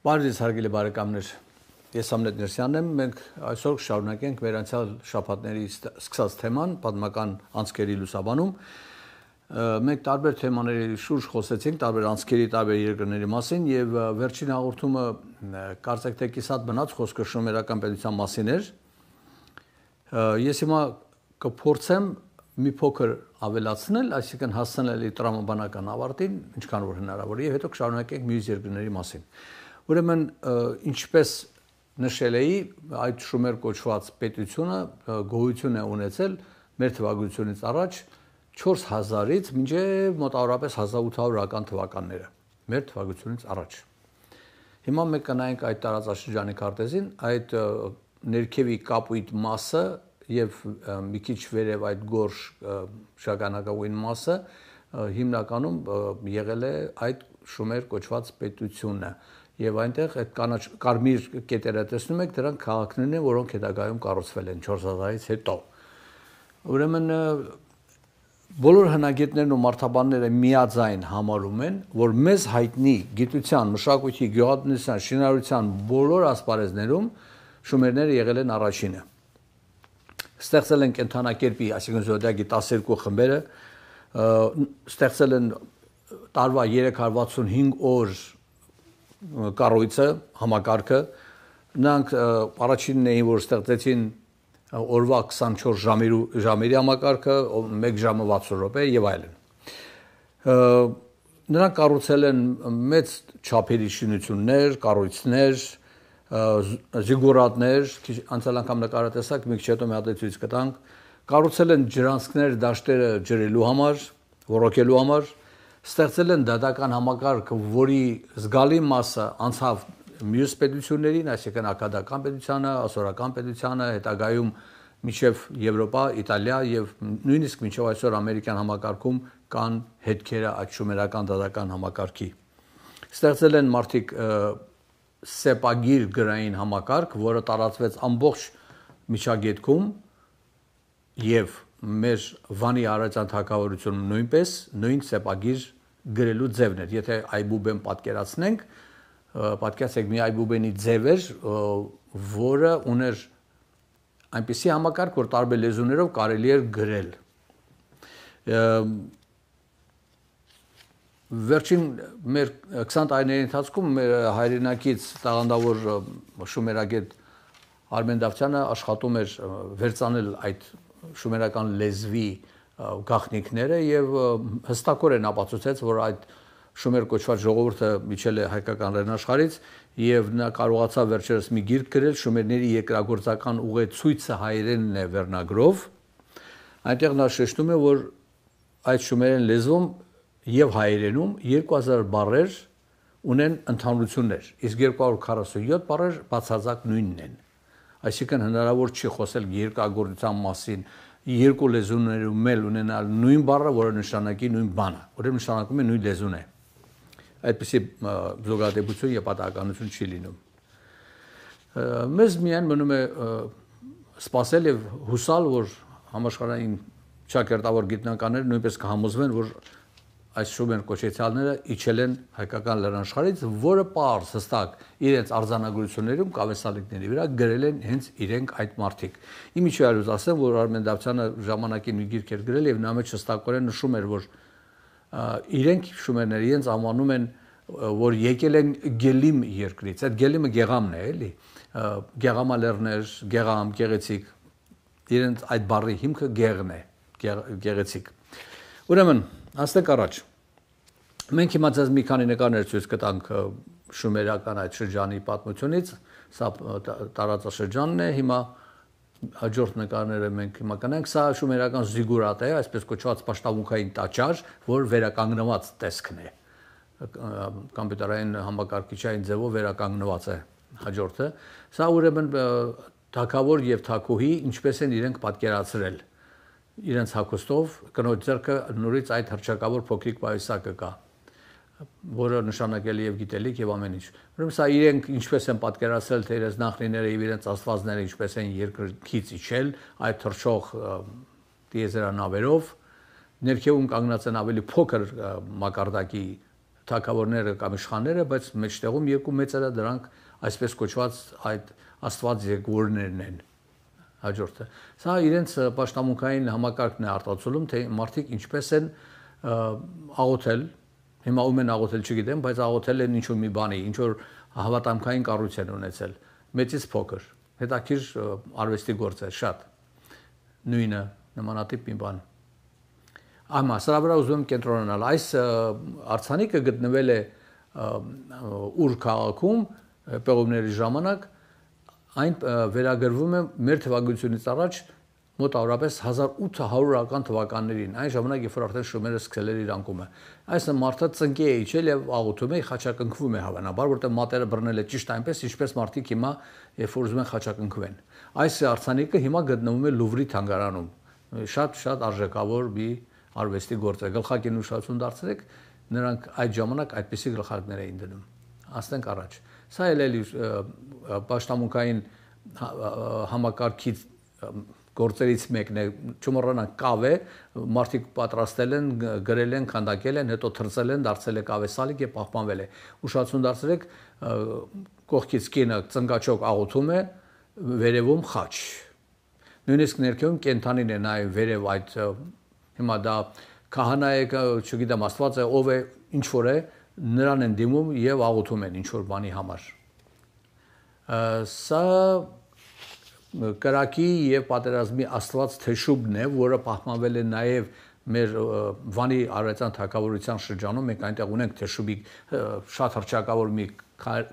Բարև ձեզ հարգելի բարեկամներ։ Ես Ամնետ Ներսյանն եմ։ Մենք այսօր շարունակենք մեր անցյալ շաբաթների սկսած թեման՝ պատմական անցքերի լուսաբանում։ Մենք տարբեր թեմաների շուրջ խոսեցինք, տարբեր անցքերի, տարբեր երկրների մասին եւ վերջին հաղորդումը կարծեք թե կիսատ մնաց խոսքը շոմերական պետության մասին էր։ Ես հիմա կփորձեմ մի փոքր ավելացնել, այսինքն հասցնել էլի տրամաբանական ավարտին, ինչքան որ հնարավոր է, եւ հետո կշարունակենք մյուս երկրների մասին։ Ա, Ուրեմն ինչպես նշել էի, այդ շումեր կոչված պետությունը գոյություն է ունեցել մեր թվագրությունից առաջ 4000-ից մինչև մոտավորապես 1800-ական թվականները մեր թվագրությունից առաջ։ Հիմա մենք կնայենք այդ տարածաշրջանի քարտեզին, այդ ներքևի կապույտ մասը եւ մի քիչ վերև այդ գորշ շագանակային մասը հիմնականում եղել է այդ շումեր կոչված պետությունը։ Ա, եւ այնտեղ այդ կանաչ կարմիր կետերը տեսնում եք, դրանք քաղաքներն են, որոնք հետագայում կառուցվել են 4000-ից հետո։ Ուրեմն բոլոր հնագետներն ու մարդաբանները միաձայն համարում են, որ մեզ հայտնի գիտության, մշակույթի, գյուղատնտեսության, շինարարության բոլոր ասպարեզներում շումերները եղել են առաջինը։ Ստեղծել են կենթանակերպի, այսինքն զոդիակի 12 խմբերը, ստեղծել են տարվա 365 օր կառույցը, համակարգը նրանք առաջինն էին, որ ստեղծեցին օրվա 24 ժամերի ժամերի համակարգը 1 ժամը 60 րոպե եւ այլն։ Նրանք կառուցել են մեծ չափերի շինություններ, կառույցներ, զիգուրատներ, անցյալ անգամ նկարատեսակ մի քիչ հետո մի հատ ցույց կտանք։ Կառուցել են ջրանցքներ դաշտերը ջրելու համար, ռոկելու համար ստեղծել են դատական համակարգ, որի զգալի մասը անցավ մյուս պետություններին, այսինքն ակադական պետությանը, ասորական պետությանը, հետագայում միջև Եվրոպա, Իտալիա եւ նույնիսկ միջև այսօր ամերիկյան համակարգում կան հետքերը այդ շումերական դատական համակարգի։ Ստեղծել են մարդիկ սեպագիր գրային համակարգ, որը տարածվեց ամբողջ միջագետքում եւ մեր Վանի Արարատյան թակավորությունում նույնպես նույն սեպագիր գրելու ձևն էր։ Եթե Այբուբեն պատկերացնենք, պատկերացեք մի Այբուբենի ձև էր, որը ուներ այնպիսի համակարգ, որ տարբեր լեզուներով կարելի էր գրել։ Վերջին մեր 20 տարիների ընթացքում մեր հայրենակից տաղանդավոր շումերագետ Արմեն Դավթյանը աշխատում էր վերցանել այդ շումերական լեզվի գաղտնիքները եւ հստակորեն ապացուցեց, որ այդ շումեր կոչված ժողովուրդը միջել է հայկական ռենաշխարից եւ նա կարողացավ վերջերս մի գիրք գրել շումերների երկրագործական ուղեցույցը հայերենն է վերնագրով այնտեղ նա շեշտում է որ այդ շումերեն լեզվում եւ հայերենում 2000 բառեր ունեն ընդհանրություններ իսկ 247 բառեր բացարձակ նույնն են այսինքն հնարավոր չի խոսել երկրագործության մասին երկու լեզուներում էլ ունենալ նույն բառը, որը նշանակի նույն բանը, որը նշանակում է նույն լեզուն է։ Այդպեսի զուգադեպություն եւ պատահականություն չի լինում։ Մեզ միայն մնում է սпасել եւ հուսալ, որ համաշխարհային ճակերտավոր գիտնականները նույնպես կհամոզվեն, որ այս Շուբեն կոչեցյալները իջել են հայկական լրանշխարից, որը པարզ հստակ իրենց արձանագրություններում կավեսալիկների վրա գրել են հենց իրենք այդ մարտիկ։ Իմիջի արյուզ ասեմ, որ Արմեն Դավթյանը ժամանակին մի գիրք էր գրել եւ նա մեջ հստակորեն նշում էր, որ իրենք շումերները իրենց անվանում են որ եկել են գելիմ երկրից։ Այդ գելիմը գեղամն է, էլի։ Գեղամալերներ, գեղամ, գեղեցիկ։ Իրենց այդ բառի հիմքը գեղն է, գեղեցիկ։ Ուրեմն, Աստեք առաջ։ Մենք հիմա ձեզ մի քանի նկարներ ցույց կտանք շումերական այդ շրջանի պատմությունից, սա տարածաշրջանն է, հիմա հաջորդ նկարները մենք հիմա կանենք, սա շումերական զիգուրատ է, այսպես կոչված պաշտամունքային տաճար, որ վերականգնված տեսքն է համբյուտերային համակարգիչային ձևով վերականգնված է հաջորդը սա ուրեմն թակավոր եւ թակուհի ինչպես են իրենք պատկերացրել իրենց հակոստով կնոջ ձեռքը նորից այդ հրճակավոր փոքրիկ պայուսակը կա որը նշանակել եւ գիտելիք եւ ամեն ինչ։ Ուրեմն սա իրենք ինչպես են պատկերացրել թե իրենց նախնիները եւ իրենց աստվածները ինչպես են երկրքից իջել այդ թրջող դիեզերանավերով ներքևում կանգնած են ավելի փոքր մակարդակի թակավորները կամ իշխանները, բայց մեջտեղում երկու մեծերը դրանք այսպես կոչված այդ աստված երկորներն են հաջորդը։ Սա իրենց պաշտամունքային համակարգն է արտացոլում, թե մարդիկ ինչպես են աղոթել Հիմա ում են աղոթել չգիտեմ, բայց աղոթել են ինչ որ մի բանի, ինչ որ հավատամքային կառույց են ունեցել։ Մեծից փոքր։ Հետաքրիր արվեստի գործ է շատ։ Նույնը նմանատիպ մի բան։ Ահա, սրա վրա ուզում եմ կենտրոնանալ։ Այս արցանիկը գտնվել է ուր քաղաքում պեղումների ժամանակ այն վերագրվում է մեր թվագությունից առաջ 1900 մոտ առավելապես 1800-ական թվականներին, այն ժամանակ, երբ որ արդեն շումերը սկսել էր իր անկումը։ Այս մարդը ծնկի է իջել եւ աղոթում է, խաչակնքվում է հավանաբար, որտեղ մատերը բռնել է ճիշտ այնպես, ինչպես մարդիկ հիմա, երբ որ ուզում են խաչակնքվեն։ Այս արցանիկը հիմա գտնվում է Լուվրի թանգարանում։ Շատ-շատ արժեկավոր մի արվեստի գործ է։ Գլխակի նշացում դարձրեք, նրանք այդ ժամանակ այդպիսի գլխարկներ էին դնում։ Աստենք առաջ։ Սա էլ էլի պաշտամունքային համակարգից գործերից մեկն է։ Չմոռանանք կավե, մարդիկ պատրաստել են, գրել են, քանդակել են, հետո թրծել են, դարձել է կավեսալիկ եւ պահպանվել է։ Ուշացում դարձրեք կողքից կինը ծնկաչոք աղոթում է, վերևում խաչ։ Նույնիսկ ներքևում կենթանին է նայ վերև այդ հիմա դա քահանա է, չգիտեմ, Աստված է, ով է, ինչ որ է, նրան են դիմում եւ աղոթում են ինչ որ բանի համար։ Ա, սա կրակի եւ պատերազմի աստված Թեշուբն է, որը պահպանվել է նաեւ մեր Վանի Արարատյան թակավորության շրջանում մենք այնտեղ ունենք Թեշուբի շատ հրճակավոր մի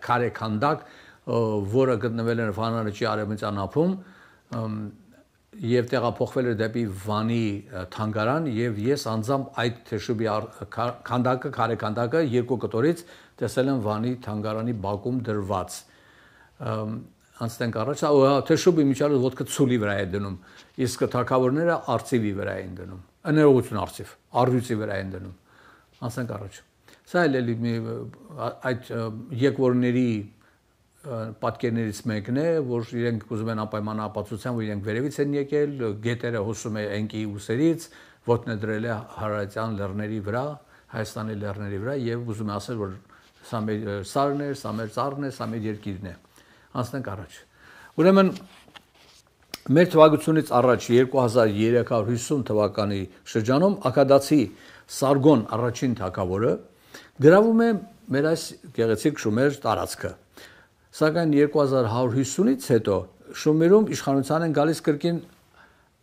քարե քանդակ, որը գտնվել է Վանարիչի արևմտյան ափում եւ տեղափոխվել է դեպի Վանի թանգարան եւ ես անձամբ այդ Թեշուբի քանդակը, քարե քանդակը երկու կտորից տեսել եմ Վանի թանգարանի բակում դրված անցնենք առաջ, հա, թե շուբի միջալը ոդկը ցուլի վրա է դնում, իսկ թակավորները արծիվի վրա են դնում։ Աներողություն արծիվ, արյուծի վրա են դնում։ Անցնենք առաջ։ Սա էլ էլի մի այդ եկվորների պատկերներից մեկն է, որ իրենք ուզում են անպայման ապացուցեն, որ իրենք վերևից են եկել, գետերը հոսում է ենքի ուսերից, ոտն է դրել է հարայցյան լեռների վրա, Հայաստանի լեռների վրա եւ ուզում է ասել, որ սա մեր սարն է, սա մեր ծառն է, սա մեր երկիրն է։ Ա անցնենք առաջ։ Ուրեմն մեր թվագությունից առաջ 2350 թվականի շրջանում ակադացի Սարգոն առաջին թակավորը գրավում է մեր այս գեղեցիկ շումեր տարածքը։ Սակայն 2150-ից հետո շումերում իշխանության են գալիս կրկին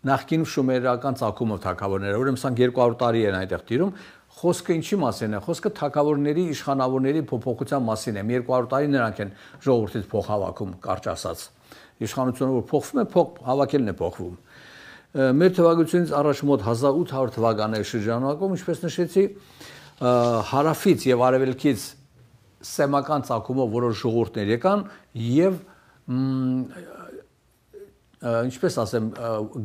նախկին շումերական ցակումով թակավորները, ուրեմն սա 200 տարի են այդտեղ տիրում, խոսքը ինչի մասին է խոսքը թակավորների իշխանավորների փոփոխության մասին է 200 տարի նրանք են ժողովրդից փող հավաքում կարճ ասած իշխանությունը որ փոխվում է փող հավաքելն է փոխվում մեր թվագությունից առաջ մոտ 1800 թվականների շրջանակում ինչպես նշեցի հարավից եւ արևելքից սեմական ցակումով որոշ ժողովուրդներ եկան եւ ինչպես ասեմ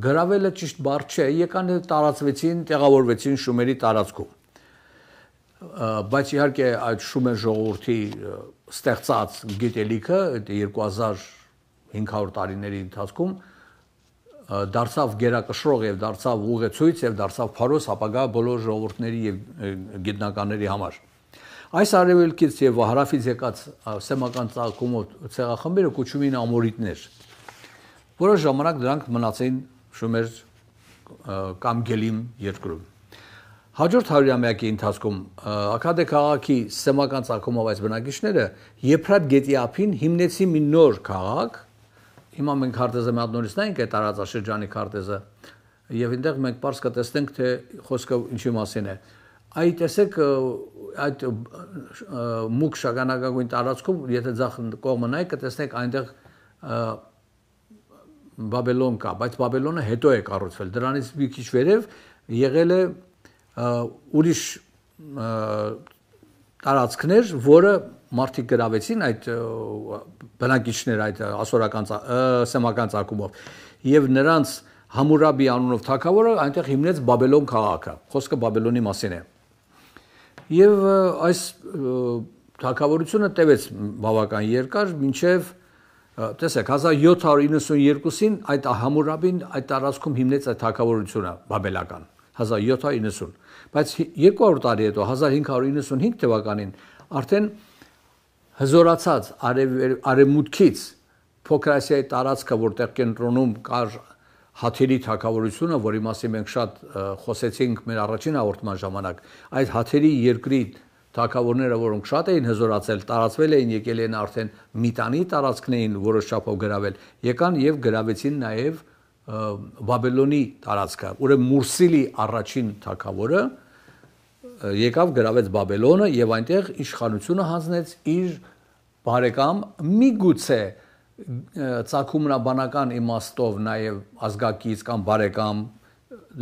գրավելը ճիշտ բառ չէ եկան տարածվեցին տեղավորվեցին շումերի տարածքում բայց իհարկե այդ Շումեր ժողովրդի ստեղծած գիտելիքը 2500 տարիների ընթացքում դարձավ գերակշռող եւ դարձավ ուղեցույց եւ դարձավ փարոս ապագա բոլոր ժողովուրդների եւ գիտնականների համար։ Այս արևելքից եւ հարավից եկած սեմական ծաղկումով ցեղախմբերը կոչում էին ամորիտներ։ Որոշ ժամանակ դրանք մնացին Շումեր կամ Գելիմ երկրում։ Հաջորդ հարյուրամյակի ընթացքում Ակադե քաղաքի սեմական ցակումով այս բնակիչները Եփրատ գետի ափին հիմնեցին մի նոր քաղաք։ Հիմա մենք քարտեզը մի հատ նորից նայենք այդ տարածաշրջանի քարտեզը։ Եվ այնտեղ մենք པարս կտեսնենք թե խոսքը ինչի մասին է։ Այ տեսեք այդ մուկ շագանակագույն տարածքում, եթե ցախ կողմը նայեք, կտեսնեք այնտեղ Բաբելոն կա, բայց Բաբելոնը հետո է կառուցվել։ Դրանից մի քիչ վերև եղել է ուրիշ տարածքներ, որը մարդիկ գրավեցին այդ բնակիչներ այդ ասորական սեմական ցակումով եւ նրանց Համուրաբի անունով թակավորը այնտեղ հիմնեց Բաբելոն քաղաքը։ Խոսքը Բաբելոնի մասին է։ Եվ այս թակավորությունը տևեց բավական երկար, մինչև տեսեք 1792-ին այդ Համուրաբին այդ տարածքում հիմնեց այդ թակավորությունը Բաբելական 1790 Բայց 200 տարի հետո 1595 թվականին արդեն հզորացած արև, արևմուտքից փոքր ասիայի տարածքը, որտեղ կենտրոնում կար հաթերի թակավորությունը, որի մասին մենք շատ խոսեցինք մեր առաջին հաղորդման ժամանակ, այդ հաթերի երկրի թակավորները, որոնք շատ էին հզորացել, տարածվել էին, եկել են արդեն միտանի տարածքներին որոշ չափով գրավել, եկան եւ գրավեցին նաեւ Բաբելոնի տարածքը, ուրեմն Մուրսիլի առաջին թակավորը եկավ գրավեց Բաբելոնը եւ այնտեղ իշխանությունը հանձնեց իր բարեկամ միգուցե ցակումնաբանական իմաստով նաեւ ազգակից կամ բարեկամ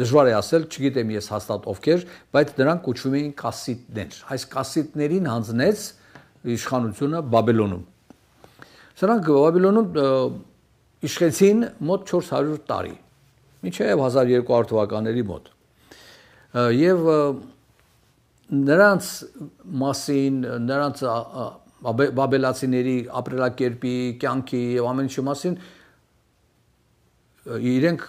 դժվար է ասել, չգիտեմ ես հաստատ ովքեր, բայց նրանք կոչվում էին կասիտներ։ Այս կասիտներին հանձնեց իշխանությունը Բաբելոնում։ Սրանք Բաբելոնում իշխեցին մոտ 400 տարի, մինչև 1200 թվականների մոտ։ Եվ նրանց մասին, նրանց բաբելացիների ապրելակերպի, կյանքի եւ ամեն ինչի մասին իրենք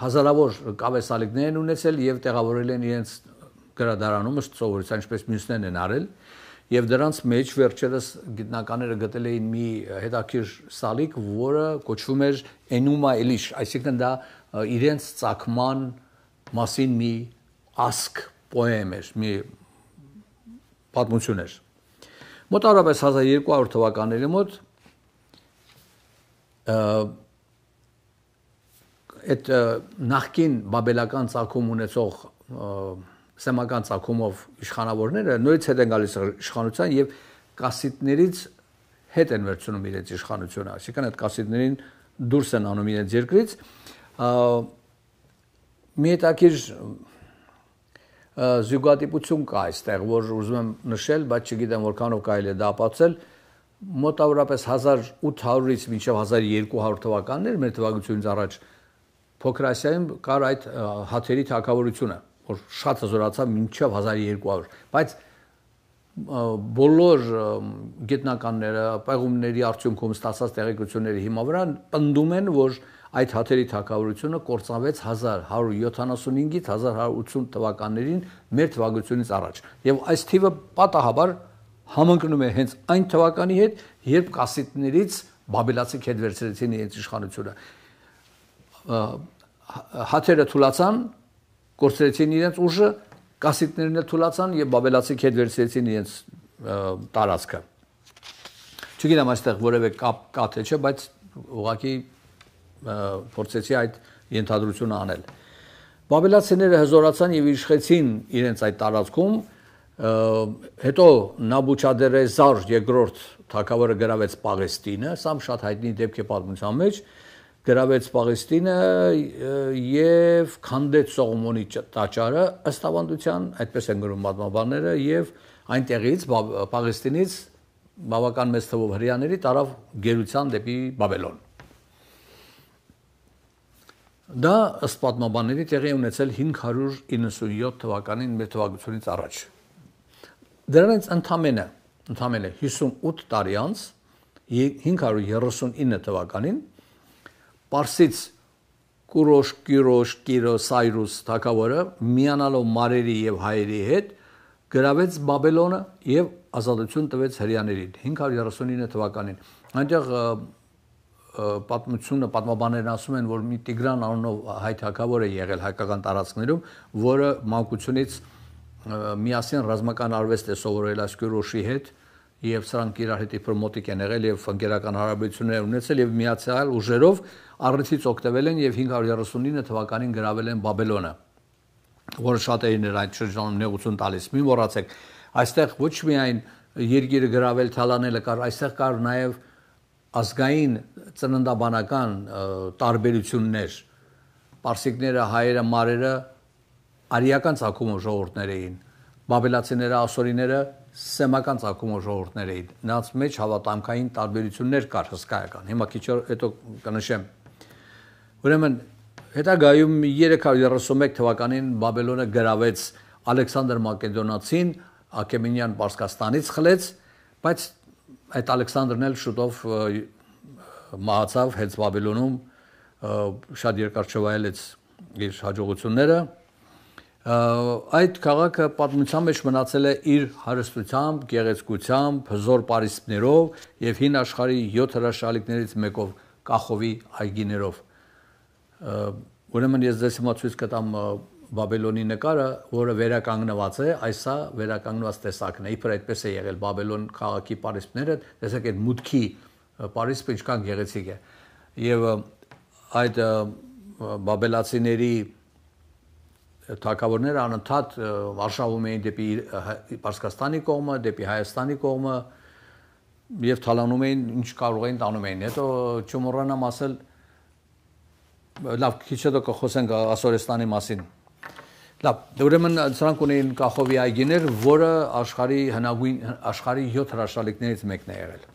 հազարավոր կավեսալիկներ են ունեցել եւ տեղավորել են իրենց գրադարանում ըստ սովորության, ինչպես մյուսներն են արել։ են եւ դրանց մեջ վերջերս գիտնականները գտել էին մի հետաքրիր սալիկ, որը կոչվում էր Enuma Elish, այսինքն դա իրենց ցակման մասին մի ասկ պոեմ էր, մի պատմություն էր։ Մոտավորապես 1200 թվականների մոտ այդ նախքին բաբելական ցակում ունեցող և, սեմական ցակումով իշխանավորները նորից հետ են գալիս իշխանության եւ կասիտներից հետ են վերցնում իրենց իշխանությունը, այսինքն այդ կասիտներին դուրս են անում իրենց երկրից։ Մի հետաքրիր զուգատիպություն կա այստեղ, որ ուզում եմ նշել, բայց չգիտեմ որքանով կարելի է դա ապացուցել, մոտավորապես 1800-ից մինչև 1200 թվականներ մեր թվականությունից առաջ փոքր Ասիայում կար այդ հաթերի թակավորությունը որ շատ հզորացավ մինչև 1200, բայց բոլոր գիտնականները պայգումների արդյունքում ստացած տեղեկությունների հիմա վրա պնդում են, որ այդ հաթերի թակավորությունը կործանվեց 1175-ից 1180 թվականներին մեր թվականությունից առաջ։ Եվ այս թիվը պատահաբար համընկնում է հենց այն թվականի հետ, երբ կասիտներից բաբելացի կետ վերցրեցին իրենց իշխանությունը։ Հաթերը թուլացան կորցրեցին իրենց ուժը, կասիտներն էլ թուլացան եւ բաբելացիք հետ վերցրեցին իրենց տարածքը։ Չգիտեմ այստեղ որևէ կապ կա թե չէ, բայց ուղղակի փորձեցի այդ ընդհանրությունը անել։ Բաբելացիները հզորացան եւ իշխեցին իրենց այդ տարածքում, հետո Նաբուչադերեզար երկրորդ թակավորը գրավեց Պաղեստինը, սամ շատ հայտնի դեպք է պատմության մեջ, գրավեց Պաղեստինը եւ քանդեց Սողոմոնի տաճարը ըստ ավանդության այդպես են գրում պատմաբանները եւ այնտեղից Պաղեստինից բավական մեծ թվով հрьяաների տարավ գերության դեպի Բաբելոն։ Դա ըստ պատմաբանների տեղի ունեցել 597 թվականին մեր թվականությունից առաջ։ Դրանից ընդամենը ընդամենը 58 տարի անց 539 թվականին Պարսից Կուրոշ, Կիրոշ, Կիրոս, Սայրուս թակավորը միանալով մարերի եւ հայերի հետ գրավեց Բաբելոնը եւ ազատություն տվեց հрьяաներին 539 թվականին։ Այնտեղ պատմությունը պատմաբաներն ասում են, որ մի Տիգրան անունով հայ թակավոր է եղել հայկական տարածքներում, որը մանկությունից միասին ռազմական արվեստ է սովորել Ասկյուրոշի հետ, եւ սրանք իրար հետ իբր մոտիկ են եղել եւ ընկերական հարաբերություններ ունեցել եւ միացյալ ուժերով առիթից օգտվել են եւ 539 թվականին գրավել են Բաբելոնը որը շատերին էր այդ շրջանում նեղություն տալիս մի մոռացեք այստեղ ոչ միայն երկիրը գրավել թալանելը կար այստեղ կար նաեւ ազգային ծննդաբանական տարբերություններ Պարսիկները, հայերը, մարերը արիական ցակում ժողովուրդներ էին։ Բաբելացիները, ասորիները սեմական ցակումով ժողովուրդներ էին։ Նրանց մեջ հավատամքային տարբերություններ կար հսկայական։ Հիմա քիչ հետո կնշեմ։ Ուրեմն հետագայում 331 թվականին Բաբելոնը գրավեց Ալեքսանդր Մակեդոնացին, Աքեմենյան Պարսկաստանից խլեց, բայց այդ Ալեքսանդրն էլ շուտով մահացավ հենց Բաբելոնում շատ երկար չվայելեց իր հաջողությունները այդ քաղաքը պատմության մեջ մնացել է իր հարստությամբ, գեղեցկությամբ, հզոր պարիսպներով եւ հին աշխարհի 7 հրաշալիքներից մեկով Կախովի այգիներով։ Ուրեմն ես ձեզ հիմա ցույց կտամ Բաբելոնի նկարը, որը վերականգնված է, այսա վերականգնված տեսակն է։ Իբր այդպես է եղել Բաբելոն քաղաքի պարիսպները, տեսեք այդ մուտքի պարիսպը ինչքան գեղեցիկ է։ Եվ այդ բաբելացիների և, թակավորները անընդհատ արշավում էին դեպի Պարսկաստանի կողմը, դեպի Հայաստանի կողմը եւ թալանում էին ինչ կարող էին տանում էին։ Հետո չմոռանամ ասել լավ քիչ հետո կխոսենք Ասորեստանի մասին։ Լավ, ուրեմն սրանք ունեին Կախովի այգիներ, որը աշխարի հնագույն աշխարի 7 հրաշալիքներից մեկն է եղել։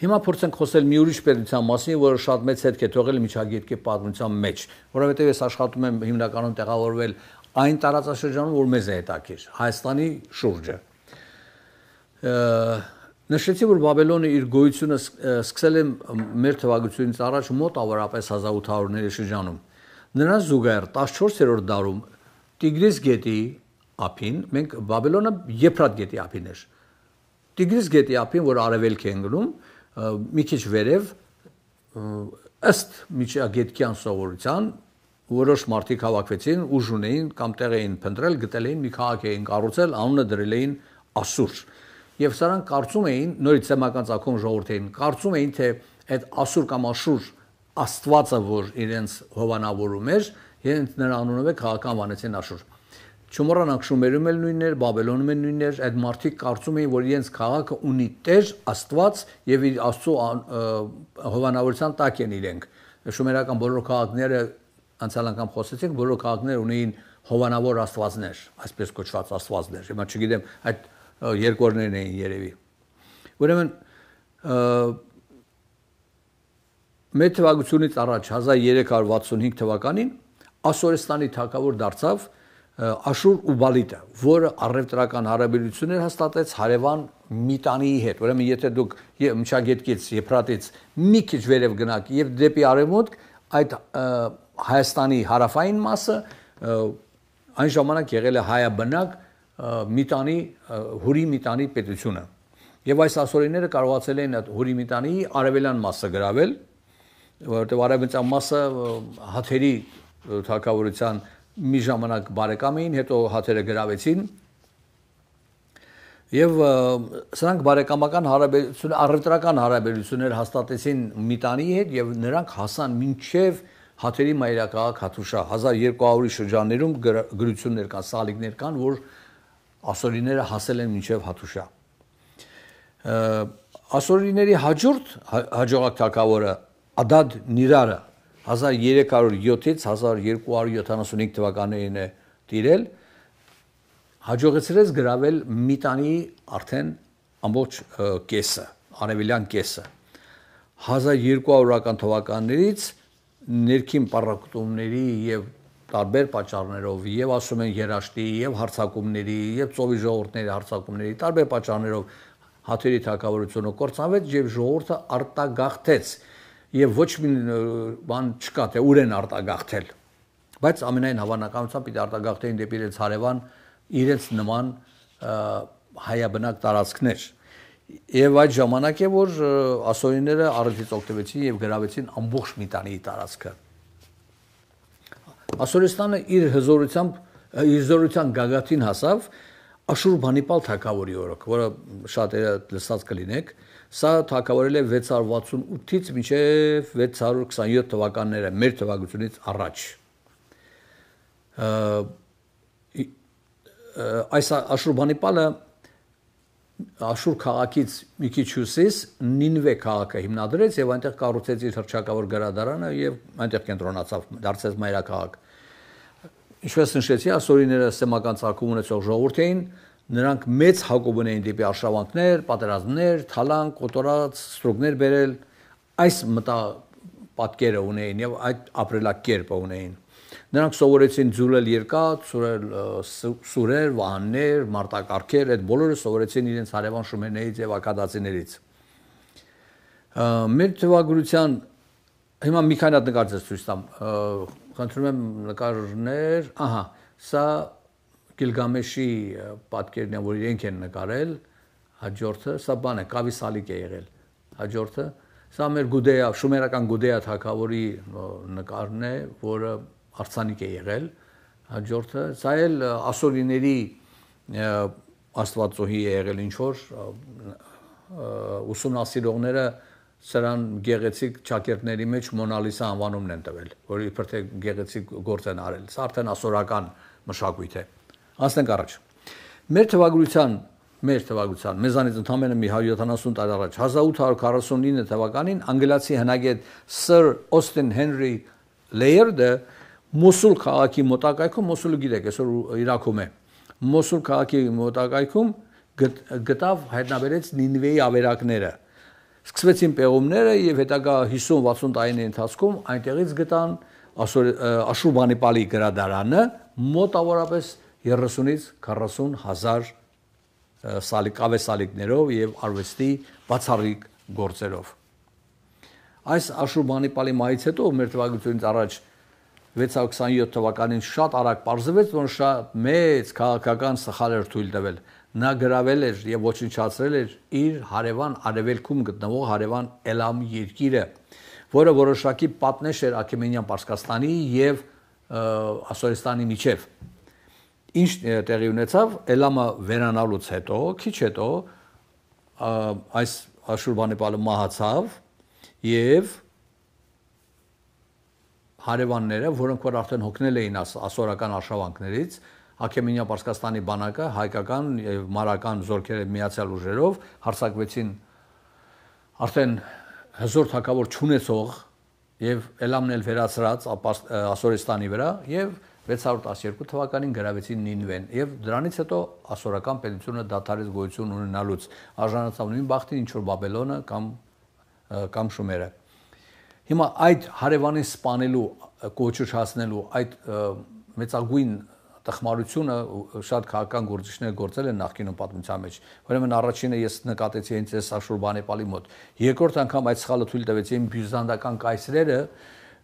Հիմա փորձենք խոսել մի ուրիշ պետության մասին, որը շատ մեծ հետք է թողել միջագետքի պատմության մեջ, որովհետև ես աշխատում եմ հիմնականում տեղավորվել այն տարածաշրջանում, որ մեզ է հետաքրքիր, Հայաստանի շուրջը։ Նշեցի, որ Բաբելոնը իր գոյությունը սկսել է մեր թվագությունից առաջ մոտ ավարապես 1800-ների շրջանում։ Նրան զուգահեռ 14-րդ դարում Տիգրիս գետի ափին, մենք Բաբելոնը Եփրատ գետի ափին էր։ Տիգրիս գետի ափին, որ արևելք է ընկնում, մի քիչ վերև ըստ միջագետքյան սովորության որոշ մարդիկ հավաքվեցին, ուժ ունեին կամ տեղ էին փնտրել, գտել էին մի քաղաք էին կառուցել, անունը դրել էին Ասուր։ Եվ սրանք կարծում էին, նորից սեմական ցակում ժողովուրդ էին, կարծում էին, թե այդ Ասուր կամ Աշուր Աստվածը, որ իրենց հովանավորում էր, իրենց նրա անունով է քաղաքան վանեցին Աշուր։ Չմոռանանք Շումերում էլ նույնն էր, Բաբելոնում էլ նույնն էր, այդ մարդիկ կարծում էին, որ իրենց քաղաքը ունի Տեր, Աստված եւ իր Աստծո հովանավորության տակ են իրենք։ Շումերական բոլոր քաղաքները անցյալ անգամ խոսեցինք, բոլոր քաղաքները ունեին հովանավոր աստվածներ, այսպես կոչված աստվածներ։ Հիմա չգիտեմ, այդ երկորներն էին երևի։ Ուրեմն մեր թվակությունից առաջ 1365 թվականին Ասորեստանի թակավոր դարձավ Աշուր Ուբալիտը, որը առևտրական հարաբերություններ հաստատեց հարևան Միտանիի հետ։ Ուրեմն եթե դուք Մչագետկից, Եփրատից մի քիչ վերև գնաք եւ դեպի արևմուտք, այդ Հայաստանի հարավային մասը այն ժամանակ եղել է հայաբնակ Միտանի Հուրի Միտանի պետությունը։ Եվ այս ասորիները կարողացել էին այդ Հուրի Միտանի արևելյան մասը գրավել, որովհետեւ արևմտյան մասը հաթերի թակավորության մաս մի ժամանակ բարեկամ էին, հետո հաթերը գրավեցին։ Եվ սրանք բարեկամական հարաբերություն, առևտրական հարաբերություններ հաստատեցին Միտանի հետ եւ նրանք հասան մինչեւ հաթերի մայրաքաղաք Հաթուշա 1200-ի շրջաններում գրություններ կան, սալիկներ կան, որ ասորիները հասել են մինչեւ Հաթուշա։ Ասորիների հաջորդ հաջողակ թակավորը Ադադ Նիրարը 1307-ից 1275 թվականներին է տիրել հաջողեցրեց գravel մի տանի արդեն ամբողջ կեսը, արևելյան կեսը։ 1200-ական թվականներից ներքին պարակտումների եւ տարբեր պատճառներով եւ ասում են երաշտի եւ հարցակումների եւ ծովի ժողովրդների հարցակումների տարբեր պատճառներով հաթերի թակավորությունը կործանվեց եւ ժողովուրդը արտագաղթեց ժողորդ եւ ոչ մի բան չկա թե ուր են արտագաղթել բայց ամենայն հավանականությամբ պիտի արտագաղթեին դեպի իրենց հարևան իրենց նման հայաբնակ տարածքներ եւ այդ ժամանակ է որ ասորիները առիթից օգտվեցին եւ գրավեցին ամբողջ միտանի տարածքը ասորիստանը իր հզորությամբ իր հզորության գագաթին հասավ աշուրբանիպալ թակավորի օրոք որը շատերը լսած կլինեք որ Սա թակավորել է 668-ից մինչև 627 թվականները մեր թվականությունից առաջ։ Այս Աշուրբանի պալը Աշուր քաղաքից մի քիչ հյուսիս Նինվե քաղաքը հիմնադրեց եւ այնտեղ կառուցեց իր հրճակավոր գրադարանը եւ այնտեղ կենտրոնացավ դարձեց մայրաքաղաք։ Ինչպես նշեցի, ասորիները սեմական ցակում ունեցող ժողովուրդ էին, նրանք մեծ հակոբն էին դեպի արշավանքներ, պատերազմներ, թալանք, կոտորած ստրուկներ բերել, այս մտա պատկերը ունեին եւ այդ ապրելակերպը ունեին։ Նրանք սովորեցին ձուլել երկաթ, սուրել սուրեր, վահաններ, մարտակարգեր, այդ բոլորը սովորեցին իրենց հարևան շումերներից եւ ակադացիներից։ Մեր թվագրության հիմա մի քանի հատ նկար ձեզ ցույց տամ։ Խնդրում եմ նկարներ, ահա, սա Գիլգամեշի պատկերն է, որ իրենք են նկարել, հաջորդը սա բան է, կավի սալիկ է եղել։ Հաջորդը սա մեր Գուդեա, շումերական Գուդեա թագավորի նկարն է, որը արցանիկ է եղել։ Հաջորդը սա էլ ասորիների աստվածոհի է եղել ինչ որ ուսումնասիրողները սրան գեղեցիկ ճակերտների մեջ մոնալիսա անվանումն են տվել, որ իբր թե գեղեցիկ գործ են արել։ Սա արդեն ասորական մշակույթ է։ Ա, Անցնենք առաջ։ Մեր թվագրության մեր թվագրության մեզանից ընդամենը մի 170 տարի առաջ 1849 թվականին անգլիացի հնագետ Sir Austin Henry Layard-ը Մոսուլ քաղաքի մոտակայքում Մոսուլը գիտեք, այսօր Իրաքում է։ Մոսուլ քաղաքի մոտակայքում գտավ հայտնաբերեց Նինվեի ավերակները։ Սկսվեցին պեղումները եւ հետագա 50-60 տարիների ընթացքում այնտեղից գտան Աշուրբանի Պալի գրադարանը մոտավորապես 1000 30-ից 40 հազար սալիկ ավեսալիկներով եւ արվեստի բացառիկ գործերով։ Այս Աշուրբանի Պալի մայից հետո մեր թվականությունից առաջ 627 թվականին շատ արագ པարզվեց, որ շատ մեծ քաղաքական սխալ էր թույլ տվել։ Նա գravel էր եւ ոչնչացրել էր իր հարևան արևելքում գտնվող հարևան Էլամ երկիրը, որը որոշակի պատնեշ էր Աքեմենյան Պարսկաստանի եւ Ասորիստանի միջև ինչ տեղի ունեցավ Էլամը վերանալուց հետո, քիչ հետո այս Աշուրբանի պալը մահացավ եւ հարևանները, որոնք որ արդեն հոգնել էին ասորական արշավանքներից, Հակեմենիա Պարսկաստանի բանակը հայկական եւ մարական զորքերը միացյալ ուժերով հարցակվեցին արդեն հզոր թակավոր ճունեցող եւ Էլամն էլ վերացրած Ասորիստանի վրա եւ 612 թվականին գրավեցին Նինվեն եւ դրանից հետո ասորական պետությունը դադարեց գոյություն ունենալուց արժանացավ նույն բախտին ինչ որ Բաբելոնը կամ կամ Շումերը հիմա այդ հարևանին սپانելու կոչուչ հասնելու այդ մեծագույն տխմարությունը շատ քաղաքական գործիչները գործել են նախկինում պատմության մեջ։ Ուրեմն առաջինը ես նկատեցի հենց այս Աշուրբանեպալի մոտ։ Երկրորդ անգամ այդ սխալը թույլ տվեցին բյուզանդական կայսրերը,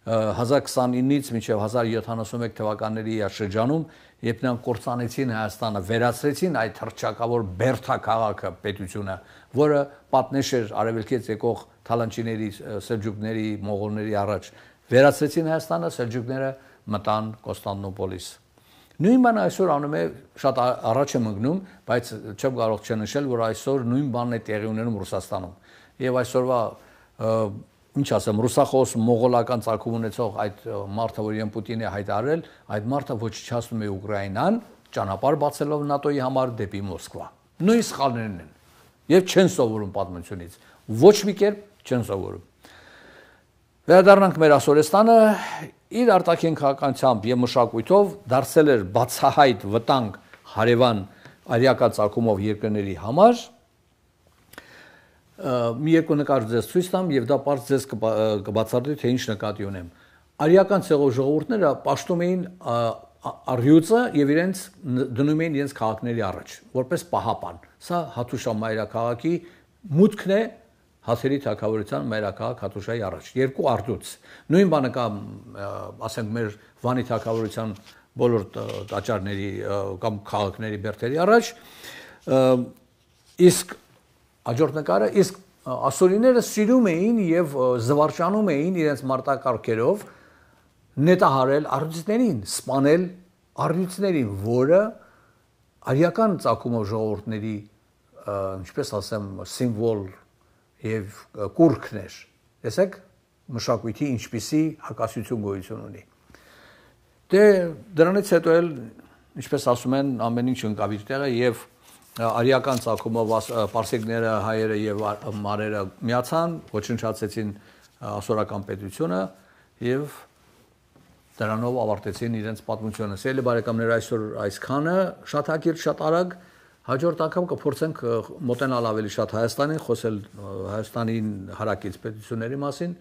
1029-ից մինչև 1071 թվականների շրջանում, երբ նրանք կործանեցին Հայաստանը, վերացրեցին այդ հրճակավոր Բերթա քաղաքը, պետությունը, որը պատնեշ էր արևելքից եկող թալանչիների, սելջուկների, մողոլների առաջ։ Վերացրեցին Հայաստանը, սելջուկները մտան Կոստանդնուպոլիս։ Նույն բանը այսօր անում է շատ առաջ եմ ընկնում, բայց չեմ կարող չնշել, որ այսօր նույն բանն է տեղի ունենում Ռուսաստանում։ Եվ այսօրվա ինչ ասեմ, ռուսախոս մոգոլական ցակում ունեցող այդ մարդը, որ իրեն Պուտինը հայտարել, այդ մարդը ոչնչացնում է Ուկրաինան, ճանապարհ բացելով ՆԱՏՕ-ի համար դեպի Մոսկվա։ Նույն սխալներն են։ Եվ չեն սովորում պատմությունից։ Ոչ մի կերպ չեն սովորում։ Վերադառնանք մեր Ասորեստանը, իր արտաքին քաղաքականությամբ եւ մշակույթով դարձել էր բացահայտ վտանգ հարևան արիակա ցակումով երկրների համար մի երկու նկար ձեզ ցույց տամ եւ դա բարձ ձեզ կբացատրի թե ինչ նկատի ունեմ։ Արիական ցեղով ժողովուրդները պաշտում էին արյուծը եւ իրենց դնում էին իրենց քաղաքների առաջ որպես պահապան։ Սա Հաթուշա մայրաքաղաքի մուտքն է հաթերի թակավորության մայրաքաղաք Հաթուշայի առաջ։ Երկու արդուց։ Նույն բանը կա ասենք մեր Վանի թակավորության բոլոր տաճարների կամ քաղաքների բերթերի առաջ իսկ Հաջորդ նկարը իսկ ասորիները սիրում էին եւ զվարճանում էին իրենց մարտակարգերով նետահարել արյուծներին, սպանել արյուծներին, որը արիական ցակումով ժողովուրդների ինչպես ասեմ սիմվոլ եւ կուրքն էր։ Տեսեք մշակույթի ինչպիսի հակասություն գոյություն ունի։ Դե դրանից հետո էլ ինչպես ասում են ամեն ինչ ընկավ իր տեղը եւ արիական ցակումով պարսիկները, հայերը եւ մարերը միացան, ոչնչացեցին ասորական պետությունը եւ դրանով ավարտեցին իրենց պատմությունը։ Սելի բարեկամներ այսօր այսքանը, շատ հագիր, շատ արագ հաջորդ անգամ կփորձենք մոտենալ ավելի շատ Հայաստանին, խոսել Հայաստանի հարակից պետությունների մասին,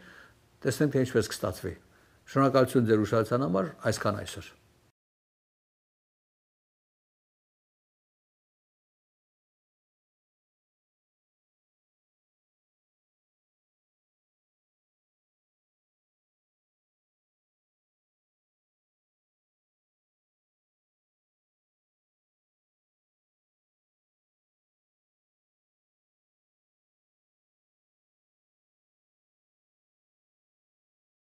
տեսնենք թե ինչպես կստացվի։ Շնորհակալություն ձեր ուշադրության համար, այսքան այսօր։ այս